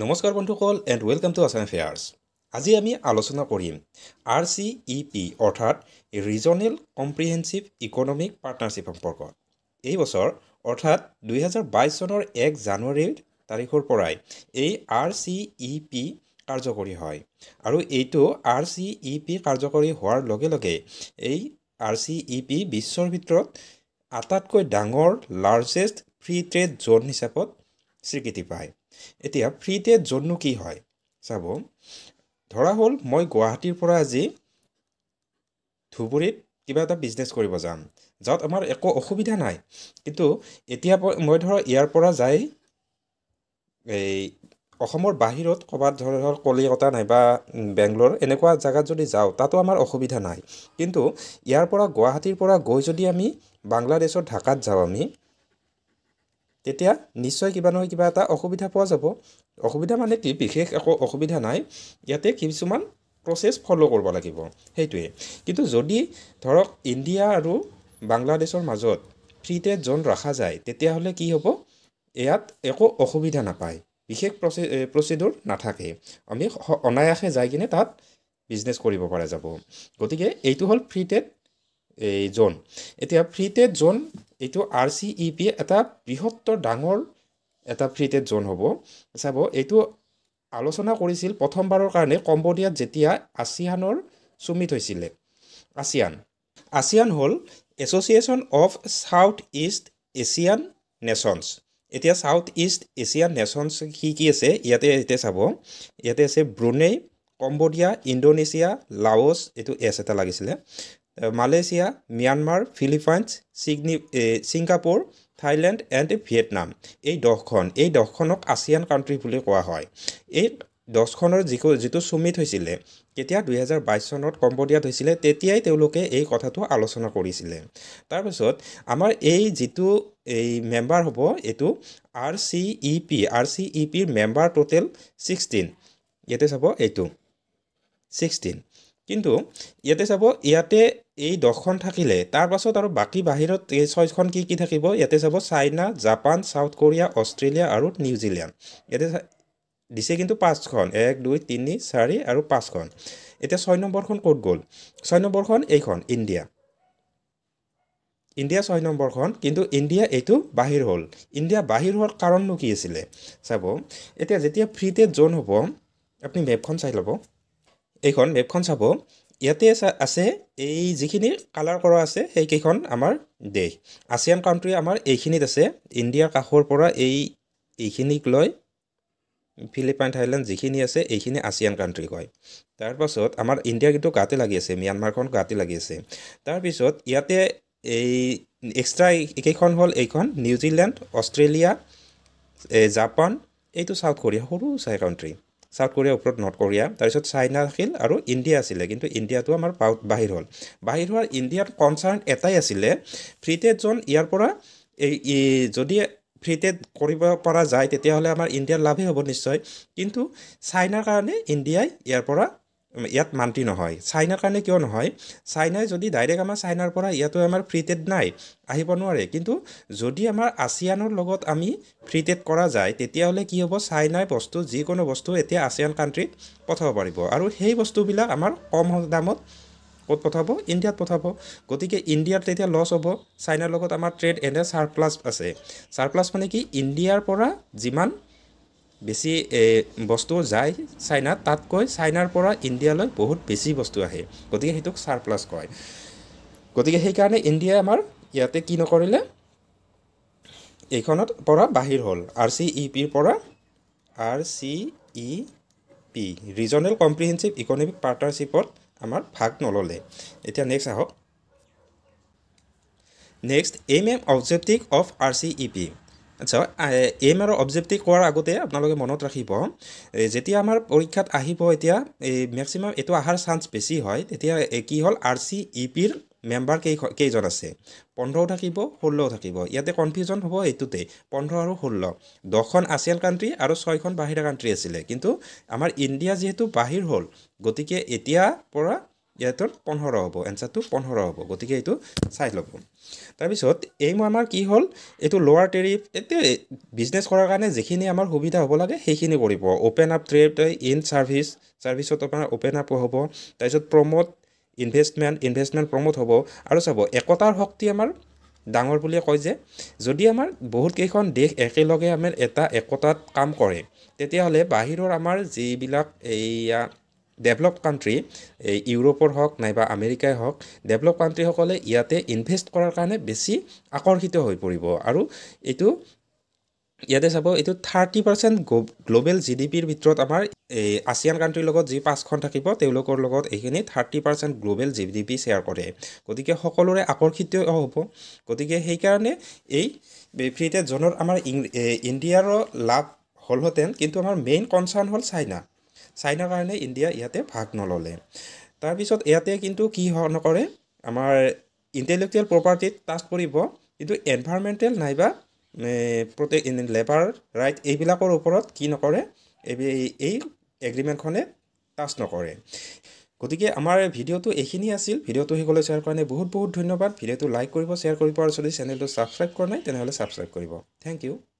নমস্কাৰ বন্ধুসকল and welcome to Assam affairs আজি আমি আলোচনা কৰিম আৰ চি ই পি অৰ্থাৎ ৰিজনেল কম্প্ৰিহেনচিভ ইকনমিক পাৰ্টনাৰশ্বিপ সম্পৰ্কত এই বছৰ অৰ্থাৎ দুহেজাৰ বাইছ চনৰ এক জানুৱাৰীৰ তাৰিখৰ পৰাই এই আৰ চি ই পি কাৰ্যকৰী হয় আৰু এইটো আৰ চি ই পি কাৰ্যকৰী হোৱাৰ লগে লগে এই আৰ চি ই পি বিশ্বৰ ভিতৰত আটাইতকৈ ডাঙৰ লাৰ্জেষ্ট ফ্ৰী ট্ৰেড জ'ন হিচাপত স্বীকৃতি পায় এতিয়া ফ্ৰী ফ্ৰীতে জন্নু কি হয় চাব ধৰা হ'ল মই গুৱাহাটীৰ পৰা আজি ধুবুৰীত কিবা এটা বিজনেছ কৰিব যাম যাওঁ আমাৰ একো অসুবিধা নাই কিন্তু এতিয়া মই ধৰক ইয়াৰ পৰা যাই এই অসমৰ বাহিৰত ক'ৰবাত ধৰক কলিকতা নাইবা বা বেংগলোৰ এনেকুৱা জেগাত যদি যাওঁ তাতো আমাৰ অসুবিধা নাই কিন্তু ইয়াৰ পৰা গুৱাহাটীৰ পৰা গৈ যদি আমি বাংলাদেশৰ ঢাকাত যাওঁ আমি তেতিয়া নিশ্চয় কিবা নহয় কিবা এটা অসুবিধা পোৱা যাব অসুবিধা মানে কি বিশেষ একো অসুবিধা নাই ইয়াতে কিছুমান প্ৰচেছ ফ'ল' কৰিব লাগিব সেইটোৱে কিন্তু যদি ধৰক ইণ্ডিয়া আৰু বাংলাদেশৰ মাজত ফ্ৰী ফ্ৰীতে জোন ৰখা যায় তেতিয়াহ'লে কি হ'ব ইয়াত একো অসুবিধা নাপায় বিশেষ প্ৰচে প্ৰচিডিউৰ নাথাকে আমি অনায়াসে যাই কিনে তাত বিজনেছ কৰিব পৰা যাব গতিকে এইটো হ'ল ফ্ৰী ট্ৰেড এই জোন এতিয়া ফ্ৰী টেড জোন এইটো আৰ চি ই পি এটা বৃহত্তৰ ডাঙৰ এটা ফ্ৰী টেড জোন হ'ব চাব এইটো আলোচনা কৰিছিল প্ৰথমবাৰৰ কাৰণে কম্বডিয়াত যেতিয়া আছিয়ানৰ চুমিত হৈছিলে আছিয়ান আছিয়ান হ'ল Association of South East Asian Nations এতিয়া ছাউথ ইষ্ট এছিয়ান নেশ্যনছ কি কি আছে ইয়াতে এতিয়া চাব ইয়াতে আছে ব্ৰুনেই কম্বোডিয়া ইণ্ডোনেছিয়া লাওছ এইটো এছ এটা লাগিছিলে মালয়েছিয়া ম্যানমাৰ ফিলিপাইনছ ছিগনি ছিংগাপুৰ থাইলেণ্ড এণ্ড ভিয়েটনাম এই দহখন এই দহখনক আছিয়ান কাণ্ট্ৰি বুলি কোৱা হয় এই দহখনৰ যি যিটো চুমিত হৈছিলে কেতিয়া দুহেজাৰ বাইছ চনত কম্বোডিয়াত হৈছিলে তেতিয়াই তেওঁলোকে এই কথাটো আলোচনা কৰিছিলে তাৰপিছত আমাৰ এই যিটো এই মেম্বাৰ হ'ব এইটো R C E P R C E পিৰ মেম্বাৰ টোটেল ছিক্সটিন ইয়াতে চাব এইটো ছিক্সটিন কিন্তু ইয়াতে চাব ইয়াতে এই দহখন থাকিলে তাৰপাছত আৰু বাকী বাহিৰত এই ছয়খন কি কি থাকিব ইয়াতে চাব China Japan South Korea Australia আৰু নিউজিলেণ্ড ইয়াতে দিছে কিন্তু পাঁচখন এক দুই তিনি চাৰি আৰু পাঁচখন এতিয়া ছয় নম্বৰখন ক'ত গ'ল ছয় নম্বৰখন এইখন ইণ্ডিয়া ইণ্ডিয়া ছয় নম্বৰখন কিন্তু ইণ্ডিয়া এইটো বাহিৰ হ'ল ইণ্ডিয়া বাহিৰ হোৱাৰ কাৰণনো কি আছিলে চাব এতিয়া যেতিয়া ফ্ৰী ফ্ৰীতে জ'ন হ'ব আপুনি মেপখন চাই ল'ব এইখন মেপখন চাব ইয়াতে আছে এই যিখিনি কালাৰ কৰা আছে সেইকেইখন আমাৰ দেশ আছিয়ান কাউণ্ট্ৰি আমাৰ এইখিনিত আছে ইণ্ডিয়াৰ কাষৰ পৰা এই এইখিনিক লৈ ফিলিপাইন থাইলেণ্ড যিখিনি আছে এইখিনি আছিয়ান কাউণ্ট্ৰি কয় তাৰপাছত আমাৰ ইণ্ডিয়া কিন্তু গাতে লাগি আছে ম্যানমাৰখন গাতে লাগি আছে তাৰপিছত ইয়াতে এই এক্সট্ৰা এইকেইখন হ'ল এইখন নিউজিলেণ্ড অষ্ট্ৰেলিয়া জাপান এইটো চাউথ কোৰিয়া সৰু চাই কাউণ্ট্ৰি ছাউথ কোৰিয়াৰ ওপৰত নৰ্থ কোৰিয়া তাৰপিছত চাইনা আছিল আৰু ইণ্ডিয়া আছিলে কিন্তু ইণ্ডিয়াটো আমাৰ পাউ বাহিৰ হ'ল বাহিৰ হোৱাৰ ইণ্ডিয়াত কনচাৰ্ণ এটাই আছিলে ফ্ৰী টেড জ'ন ইয়াৰ পৰা এই যদি ফ্ৰী টেড কৰিব পৰা যায় তেতিয়াহ'লে আমাৰ ইণ্ডিয়াৰ লাভেই হ'ব নিশ্চয় কিন্তু চাইনাৰ কাৰণে ইণ্ডিয়াই ইয়াৰ পৰা ইয়াত মান্তি নহয় চাইনাৰ কাৰণে কিয় নহয় চাইনাই যদি ডাইৰেক্ট আমাৰ চাইনাৰ পৰা ইয়াতো আমাৰ ফ্ৰী ট্ৰেড নাই আহিব নোৱাৰে কিন্তু যদি আমাৰ আছিয়ানৰ লগত আমি ফ্ৰী ট্ৰেড কৰা যায় তেতিয়াহ'লে কি হ'ব চাইনাই বস্তু যিকোনো বস্তু এতিয়া আছিয়ান কাণ্ট্ৰিত পঠাব পাৰিব আৰু সেই বস্তুবিলাক আমাৰ কম দামত ক'ত পঠাব ইণ্ডিয়াত পঠাব গতিকে ইণ্ডিয়াত তেতিয়া লছ হ'ব চাইনাৰ লগত আমাৰ ট্ৰেড এনে চাৰপ্লাছ আছে চাৰপ্লাছ মানে কি ইণ্ডিয়াৰ পৰা যিমান বেছি বস্তু যায় চাইনাত তাতকৈ চাইনাৰ পৰা ইণ্ডিয়ালৈ বহুত বেছি বস্তু আহে গতিকে সেইটোক চাৰপ্লাছ কয় গতিকে সেইকাৰণে ইণ্ডিয়াই আমাৰ ইয়াতে কি নকৰিলে এইখনত পৰা বাহিৰ হ'ল আৰ চি ই পিৰ পৰা R C E P regional comprehensive economic পাৰ্টনাৰশ্বিপত আমাৰ ভাগ নল'লে এতিয়া নেক্সট আহক next aim aim objective of R C E P আচ্ছা এইম আৰু অবজেক্টিভ কোৱাৰ আগতে আপোনালোকে মনত ৰাখিব যেতিয়া আমাৰ পৰীক্ষাত আহিব এতিয়া এই মেক্সিমাম এইটো অহাৰ চান্স বেছি হয় তেতিয়া কি হ'ল আৰ চি ই পিৰ মেম্বাৰ কেই কেইজন আছে পোন্ধৰও থাকিব ষোল্লও থাকিব ইয়াতে কনফিউজন হ'ব এইটোতে পোন্ধৰ আৰু ষোল্ল দহখন আছিয়ান কাণ্ট্ৰি আৰু ছয়খন বাহিৰা কাণ্ট্ৰি আছিলে কিন্তু আমাৰ ইণ্ডিয়া যিহেতু বাহিৰ হ'ল গতিকে এতিয়াৰ পৰা ইয়াতো পোন্ধৰ হ'ব এনচাৰটো পোন্ধৰ হ'ব গতিকে এইটো চাই ল'ব তাৰপিছত এই মই আমাৰ কি হ'ল এইটো লোৱাৰ টেৰিফ এতিয়া বিজনেছ কৰাৰ কাৰণে যিখিনি আমাৰ সুবিধা হ'ব লাগে সেইখিনি কৰিব open up trade in service ছাৰ্ভিচত আপোনাৰ অ'পেন আপ হ'ব তাৰপিছত প্ৰমোট ইনভেষ্টমেণ্ট ইনভেষ্টমেণ্ট প্ৰমোট হ'ব আৰু চাব একতাৰ শক্তি আমাৰ ডাঙৰ বুলিয়ে কয় যে যদি আমাৰ বহুত কেইখন দেশ একেলগে আমাৰ এটা একতাত কাম কৰে তেতিয়াহ'লে বাহিৰৰ আমাৰ যিবিলাক এইয়া ডেভেলপ কাণ্ট্ৰি এই ইউৰোপৰ হওক নাইবা আমেৰিকাই হওক ডেভেলপ কাণ্ট্ৰিসকলে ইয়াতে ইনভেষ্ট কৰাৰ কাৰণে বেছি আকৰ্ষিত হৈ পৰিব আৰু এইটো ইয়াতে চাব এইটো thirty percent global G D পিৰ ভিতৰত আমাৰ এই আছিয়ান কাণ্ট্ৰিৰ লগত যি পাঁচখন থাকিব তেওঁলোকৰ লগত এইখিনি thirty percent global G D P share কৰে গতিকে সকলোৰে আকৰ্ষিত হ'ব গতিকে সেইকাৰণে এই ফ্ৰীতে জনৰ আমাৰ ইণ্ডিয়াৰো লাভ হ'লহেঁতেন কিন্তু আমাৰ মেইন কনচাৰ্ণ হ'ল চাইনা চাইনাৰ কাৰণে ইণ্ডিয়া ইয়াতে ভাগ নল'লে তাৰপিছত ইয়াতে কিন্তু কি নকৰে আমাৰ ইণ্টেলেকচুৱেল প্ৰপাৰ্টিত টাচ কৰিব কিন্তু এনভাইৰমেণ্টেল নাইবা প্ৰতি লেবাৰ ৰাইট এইবিলাকৰ ওপৰত কি নকৰে এই এই এগ্ৰিমেণ্টখনে টাচ নকৰে গতিকে আমাৰ ভিডিঅ'টো এইখিনি আছিল ভিডিঅ'টো শিকলৈ চোৱাৰ কাৰণে বহুত বহুত ধন্যবাদ ভিডিঅ'টো লাইক কৰিব শ্বেয়াৰ কৰিব আৰু যদি চেনেলটো ছাবস্ক্ৰাইব কৰা নাই তেনেহ'লে ছাবস্ক্ৰাইব কৰিব থেংক ইউ